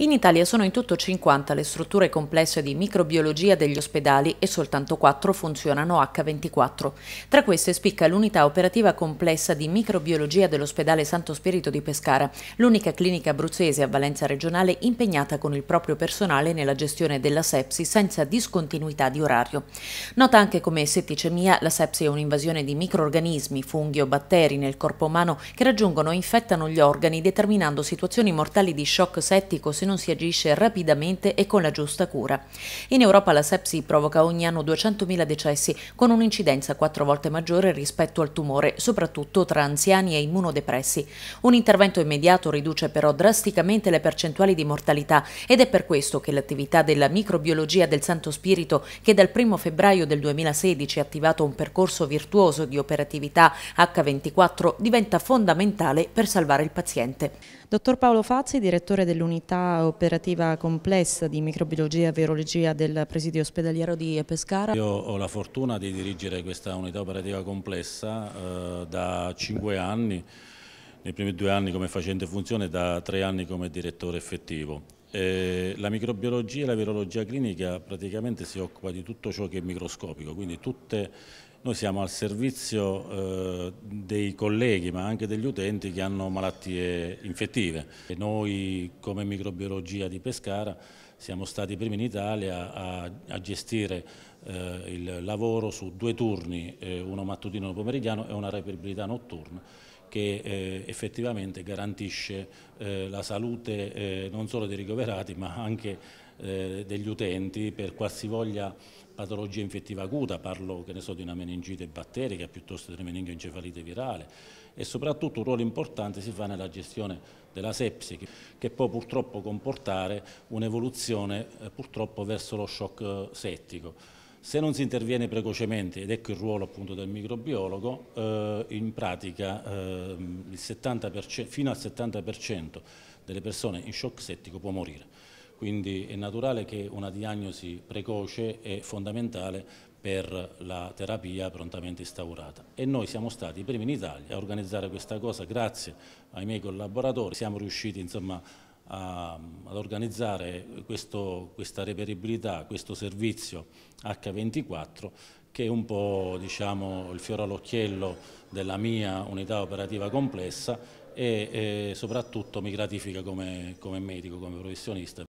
In Italia sono in tutto 50 le strutture complesse di microbiologia degli ospedali e soltanto 4 funzionano H24. Tra queste spicca l'unità operativa complessa di microbiologia dell'ospedale Santo Spirito di Pescara, l'unica clinica abruzzese a valenza regionale impegnata con il proprio personale nella gestione della sepsi senza discontinuità di orario. Nota anche come setticemia, la sepsi è un'invasione di microorganismi, funghi o batteri nel corpo umano che raggiungono e infettano gli organi determinando situazioni mortali di shock settico, se non si agisce rapidamente e con la giusta cura. In Europa la sepsi provoca ogni anno 200.000 decessi, con un'incidenza quattro volte maggiore rispetto al tumore, soprattutto tra anziani e immunodepressi. Un intervento immediato riduce però drasticamente le percentuali di mortalità ed è per questo che l'attività della microbiologia del Santo Spirito, che dal 1 febbraio del 2016 ha attivato un percorso virtuoso di operatività H24, diventa fondamentale per salvare il paziente. Dottor Paolo Fazzi, direttore dell'unità operativa complessa di microbiologia e virologia del presidio ospedaliero di Pescara. Io ho la fortuna di dirigere questa unità operativa complessa eh, da cinque anni, nei primi due anni come facente funzione e da tre anni come direttore effettivo. Eh, la microbiologia e la virologia clinica praticamente si occupa di tutto ciò che è microscopico, quindi tutte le noi siamo al servizio eh, dei colleghi ma anche degli utenti che hanno malattie infettive. E noi come microbiologia di Pescara siamo stati i primi in Italia a, a gestire eh, il lavoro su due turni, eh, uno mattutino e uno pomeridiano e una reperibilità notturna che eh, effettivamente garantisce eh, la salute eh, non solo dei ricoverati ma anche eh, degli utenti per qualsivoglia patologia infettiva acuta, parlo che ne so di una meningite batterica piuttosto di una meningoencefalite virale e soprattutto un ruolo importante si fa nella gestione della sepsi che può purtroppo comportare un'evoluzione eh, purtroppo verso lo shock eh, settico. Se non si interviene precocemente, ed ecco il ruolo appunto del microbiologo, eh, in pratica eh, fino al 70% delle persone in shock settico può morire. Quindi è naturale che una diagnosi precoce è fondamentale per la terapia prontamente instaurata e noi siamo stati i primi in Italia a organizzare questa cosa grazie ai miei collaboratori, siamo riusciti insomma, Ehm, ad organizzare questo, questa reperibilità, questo servizio H24 che è un po' diciamo, il fiore all'occhiello della mia unità operativa complessa e, e soprattutto mi gratifica come, come medico, come professionista.